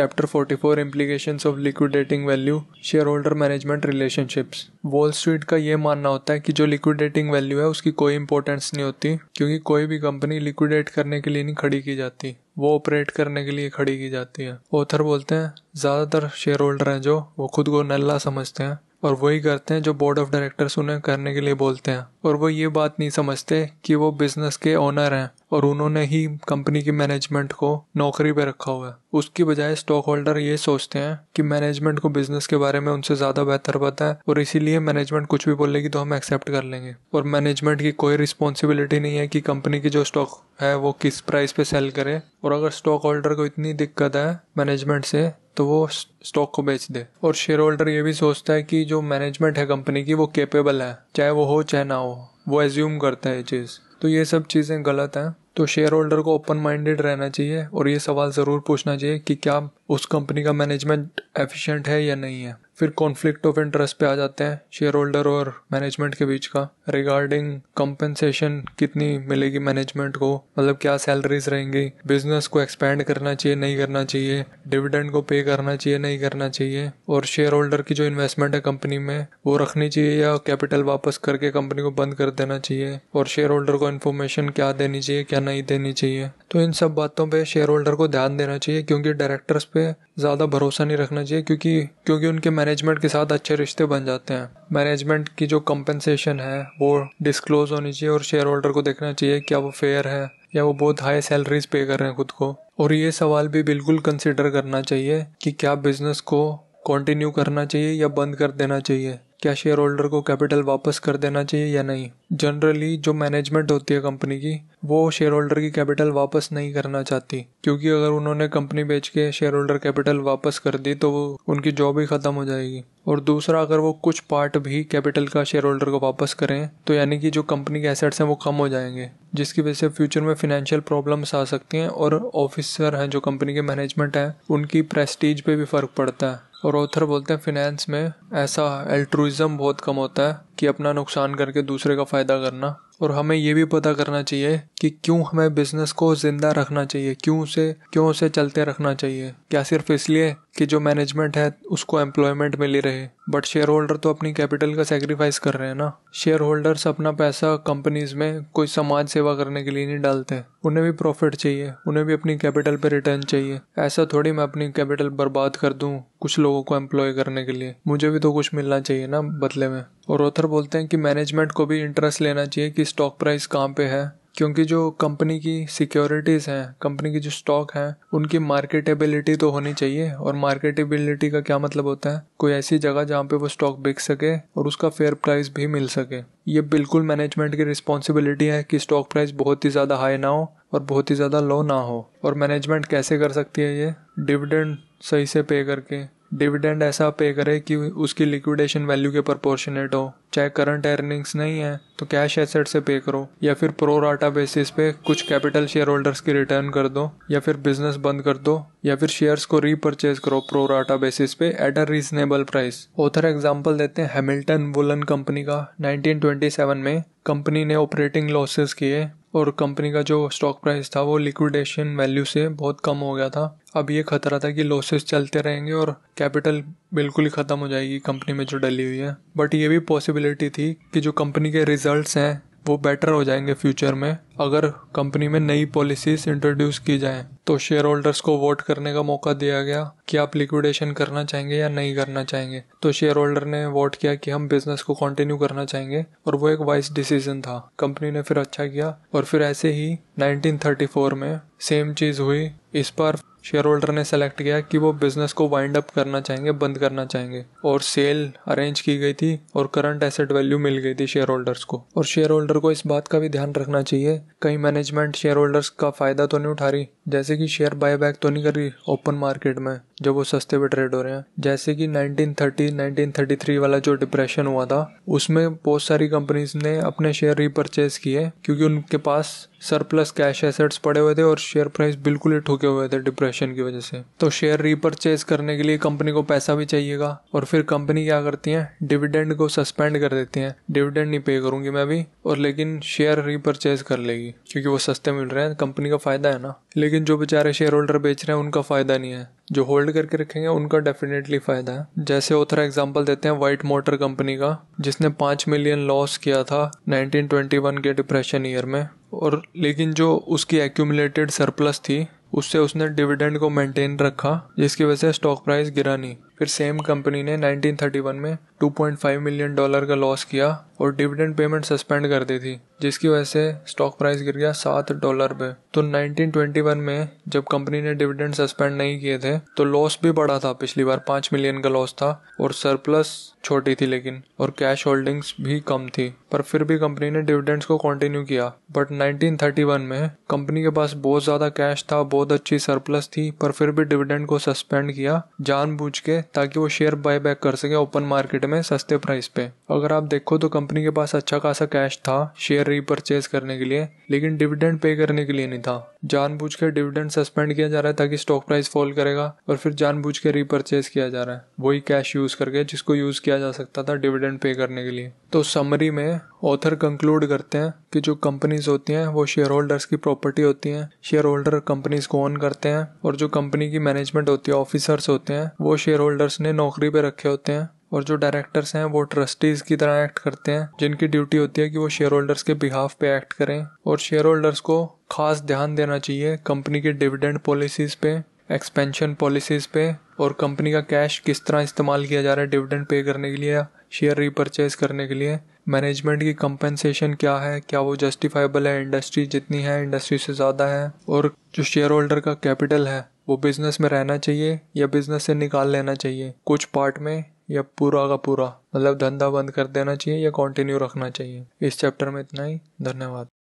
Chapter 44 implications of liquidating value shareholder management relationships Wall Street का ये मानना होता है कि जो लिक्विडेटिंग वैल्यू है उसकी कोई इंपॉर्टेंस नहीं होती क्योंकि कोई भी कंपनी लिक्विडेट करने के लिए नहीं खड़ी की जाती वो ऑपरेट करने के लिए खड़ी की जाती है ऑथर बोलते हैं ज़्यादातर शेयर होल्डर हैं जो वो खुद को नल्ला समझते हैं और वही करते हैं जो बोर्ड ऑफ डायरेक्टर्स उन्हें करने के लिए बोलते हैं और वो ये बात नहीं समझते कि वो बिजनेस के ओनर हैं और उन्होंने ही कंपनी की मैनेजमेंट को नौकरी पे रखा हुआ है उसकी बजाय स्टॉक होल्डर ये सोचते हैं कि मैनेजमेंट को बिजनेस के बारे में उनसे ज़्यादा बेहतर पता है और इसीलिए मैनेजमेंट कुछ भी बोलेगी तो हम एक्सेप्ट कर लेंगे और मैनेजमेंट की कोई रिस्पॉन्सिबिलिटी नहीं है कि कंपनी की जो स्टॉक है वो किस प्राइस पे सेल करे और अगर स्टॉक होल्डर को इतनी दिक्कत है मैनेजमेंट से तो वो स्टॉक को बेच दे और शेयर होल्डर ये भी सोचता है कि जो मैनेजमेंट है कंपनी की वो केपेबल है चाहे वो हो चाहे ना हो वो एज्यूम करता है ये चीज़ तो ये सब चीज़ें गलत हैं तो शेयर होल्डर को ओपन माइंडेड रहना चाहिए और ये सवाल ज़रूर पूछना चाहिए कि क्या उस कंपनी का मैनेजमेंट एफिशिएंट है या नहीं है फिर कॉन्फ्लिक्ट ऑफ इंटरेस्ट पे आ जाते हैं शेयर होल्डर और मैनेजमेंट के बीच का रिगार्डिंग कंपनसेशन कितनी मिलेगी मैनेजमेंट को मतलब क्या सैलरीज रहेंगी बिजनेस को एक्सपैंड करना चाहिए नहीं करना चाहिए डिविडेंड को पे करना चाहिए नहीं करना चाहिए और शेयर होल्डर की जो इन्वेस्टमेंट है कंपनी में वो रखनी चाहिए या कैपिटल वापस करके कंपनी को बंद कर देना चाहिए और शेयर होल्डर को इन्फॉर्मेशन क्या देनी चाहिए क्या नहीं देनी चाहिए तो इन सब बातों पे शेयर होल्डर को ध्यान देना चाहिए क्योंकि डायरेक्टर्स पे ज़्यादा भरोसा नहीं रखना चाहिए क्योंकि क्योंकि उनके मैनेजमेंट के साथ अच्छे रिश्ते बन जाते हैं मैनेजमेंट की जो कंपनसेशन है वो डिस्क्लोज होनी चाहिए और शेयर होल्डर को देखना चाहिए क्या वो फेयर है या वो बहुत हाई सैलरीज पे कर रहे हैं खुद को और ये सवाल भी बिल्कुल कंसिडर करना चाहिए कि क्या बिजनेस को कंटिन्यू करना चाहिए या बंद कर देना चाहिए क्या शेयर होल्डर को कैपिटल वापस कर देना चाहिए या नहीं जनरली जो मैनेजमेंट होती है कंपनी की वो शेयर होल्डर की कैपिटल वापस नहीं करना चाहती क्योंकि अगर उन्होंने कंपनी बेच के शेयर होल्डर कैपिटल वापस कर दी तो वो उनकी जॉब ही ख़त्म हो जाएगी और दूसरा अगर वो कुछ पार्ट भी कैपिटल का शेयर होल्डर को वापस करें तो यानी कि जो कंपनी के एसेट्स हैं वो कम हो जाएंगे जिसकी वजह से फ्यूचर में फाइनेंशियल प्रॉब्लम्स आ सकती हैं और ऑफिसर हैं जो कंपनी के मैनेजमेंट हैं उनकी प्रेस्टीज पे भी फ़र्क पड़ता है और ऑथर बोलते हैं फिनेंस में ऐसा एल्ट्रुइज़म बहुत कम होता है कि अपना नुकसान करके दूसरे का फ़ायदा करना और हमें ये भी पता करना चाहिए कि क्यों हमें बिजनेस को ज़िंदा रखना चाहिए क्यों उसे क्यों उसे चलते रखना चाहिए क्या सिर्फ इसलिए कि जो मैनेजमेंट है उसको एम्प्लॉयमेंट मिली रहे बट शेयर होल्डर तो अपनी कैपिटल का सेक्रीफाइस कर रहे हैं ना शेयर होल्डर्स अपना पैसा कंपनीज में कोई समाज सेवा करने के लिए नहीं डालते उन्हें भी प्रॉफिट चाहिए उन्हें भी अपनी कैपिटल पे रिटर्न चाहिए ऐसा थोड़ी मैं अपनी कैपिटल बर्बाद कर दूँ कुछ लोगों को एम्प्लॉय करने के लिए मुझे भी तो कुछ मिलना चाहिए ना बदले में और ऑथर बोलते हैं कि मैनेजमेंट को भी इंटरेस्ट लेना चाहिए कि स्टॉक प्राइस कहाँ पे है क्योंकि जो कंपनी की सिक्योरिटीज़ हैं कंपनी की जो स्टॉक हैं उनकी मार्केटेबिलिटी तो होनी चाहिए और मार्केटेबिलिटी का क्या मतलब होता है कोई ऐसी जगह जहाँ पे वो स्टॉक बिक सके और उसका फेयर प्राइस भी मिल सके ये बिल्कुल मैनेजमेंट की रिस्पॉन्सिबिलिटी है कि स्टॉक प्राइस बहुत ही ज़्यादा हाई ना हो और बहुत ही ज़्यादा लो ना हो और मैनेजमेंट कैसे कर सकती है ये डिविडेंड सही से पे करके डिविडेंड ऐसा पे करे कि उसकी लिक्विडेशन वैल्यू के प्रोपोर्शनेट हो चाहे करंट अर्निंग्स नहीं है तो कैश एसेट से पे करो या फिर प्रो राटा बेसिस पे कुछ कैपिटल शेयर होल्डर्स की रिटर्न कर दो या फिर बिजनेस बंद कर दो या फिर शेयर्स को रीपर्चेज करो प्रो राटा बेसिस पे at a reasonable price author example देते हैं हैमिल्टन वुलन कंपनी का 1927 में कंपनी ने ऑपरेटिंग लॉसेस किए और कंपनी का जो स्टॉक प्राइस था वो लिक्विडेशन वैल्यू से बहुत कम हो गया था अब ये खतरा था कि लॉसेस चलते रहेंगे और कैपिटल बिल्कुल ही ख़त्म हो जाएगी कंपनी में जो डली हुई है बट ये भी पॉसिबिलिटी थी कि जो कंपनी के रिजल्ट्स हैं वो बेटर हो जाएंगे फ्यूचर में अगर कंपनी में नई पॉलिसीज इंट्रोड्यूस की जाएं तो शेयर होल्डर्स को वोट करने का मौका दिया गया कि आप लिक्विडेशन करना चाहेंगे या नहीं करना चाहेंगे तो शेयर होल्डर ने वोट किया कि हम बिजनेस को कंटिन्यू करना चाहेंगे और वो एक वाइस डिसीजन था कंपनी ने फिर अच्छा किया और फिर ऐसे ही 1934 में सेम चीज़ हुई इस बार शेयर होल्डर ने सेलेक्ट किया कि वो बिजनेस को वाइंड अप करना चाहेंगे बंद करना चाहेंगे और सेल अरेंज की गई थी और करंट एसेट वैल्यू मिल गई थी शेयर होल्डर्स को और शेयर होल्डर को इस बात का भी ध्यान रखना चाहिए कहीं मैनेजमेंट शेयर होल्डर्स का फायदा तो नहीं उठा रही जैसे कि शेयर बायबैक तो नहीं कर रही ओपन मार्केट में जब वो सस्ते पे ट्रेड हो रहे हैं जैसे कि 1930 1933 वाला जो डिप्रेशन हुआ था उसमें बहुत सारी कंपनीज ने अपने शेयर रिपर्चेज किए क्योंकि उनके पास सरप्लस कैश एसेट्स पड़े हुए थे और शेयर प्राइस बिल्कुल ही ठुके हुए थे डिप्रेशन की वजह से तो शेयर रिपर्चेज करने के लिए कंपनी को पैसा भी चाहिएगा और फिर कंपनी क्या करती है डिविडेंड को सस्पेंड कर देती है डिविडेंड नहीं पे करूंगी मैं भी और लेकिन शेयर रिपर्चेज कर लेगी क्योंकि वो सस्ते मिल रहे हैं कंपनी का फायदा है ना लेकिन लेकिन जो बेचारे शेयर होल्डर बेच रहे हैं उनका फ़ायदा नहीं है जो होल्ड करके रखेंगे उनका डेफिनेटली फ़ायदा है जैसे ओथर एग्जाम्पल देते हैं वाइट मोटर कंपनी का जिसने पांच मिलियन लॉस किया था 1921 के डिप्रेशन ईयर में और लेकिन जो उसकी एक्यूमुलेटेड सरप्लस थी उससे उसने डिविडेंड को मेंटेन रखा जिसकी वजह से स्टॉक प्राइस गिरा नहीं फिर सेम कंपनी ने 1931 में 2.5 मिलियन डॉलर का लॉस किया और डिविडेंड पेमेंट सस्पेंड कर दी थी जिसकी वजह से स्टॉक प्राइस गिर गया सात डॉलर पे तो 1921 में जब कंपनी ने डिविडेंड सस्पेंड नहीं किए थे तो लॉस भी बड़ा था पिछली बार पाँच मिलियन का लॉस था और सरप्लस छोटी थी लेकिन और कैश होल्डिंग्स भी कम थी पर फिर भी कंपनी ने डिविडेंड्स को कंटिन्यू किया बट 1931 में कंपनी के पास बहुत ज़्यादा कैश था बहुत अच्छी सरप्लस थी पर फिर भी डिविडेंड को सस्पेंड किया जानबूझ के ताकि वो शेयर बैक कर सकें ओपन मार्केट में सस्ते प्राइस पे अगर आप देखो तो कंपनी के पास अच्छा खासा कैश था शेयर रिपर्चेज करने के लिए लेकिन डिविडेंड पे करने के लिए नहीं था जानबूझ के डिविडेंड सस्पेंड किया जा रहा है ताकि स्टॉक प्राइस फॉल करेगा और फिर जानबूझ के रिपर्चेज किया जा रहा है वही कैश यूज करके जिसको यूज किया जा सकता था डिविडेंड पे करने के लिए तो समरी में ऑथर कंक्लूड करते हैं कि जो कंपनीज होती हैं वो शेयर होल्डर्स की प्रॉपर्टी होती हैं शेयर होल्डर कंपनीज को ऑन करते हैं और जो कंपनी की मैनेजमेंट होती है ऑफिसर्स होते हैं वो शेयर होल्डर्स ने नौकरी पे रखे होते हैं और जो डायरेक्टर्स हैं वो ट्रस्टीज की तरह एक्ट करते हैं जिनकी ड्यूटी होती है कि वो शेयर होल्डर्स के बिहाफ पे एक्ट करें और शेयर होल्डर्स को खास ध्यान देना चाहिए कंपनी के डिविडेंड पॉलिसीज पे एक्सपेंशन पॉलिसीज पे और कंपनी का कैश किस तरह इस्तेमाल किया जा रहा है डिविडेंड पे करने के लिए शेयर रिपर्चेज करने के लिए मैनेजमेंट की कंपनसेशन क्या है क्या वो जस्टिफाइबल है इंडस्ट्री जितनी है इंडस्ट्री से ज़्यादा है और जो शेयर होल्डर का कैपिटल है वो बिजनेस में रहना चाहिए या बिजनेस से निकाल लेना चाहिए कुछ पार्ट में या पूरा का पूरा मतलब धंधा बंद कर देना चाहिए या कंटिन्यू रखना चाहिए इस चैप्टर में इतना ही धन्यवाद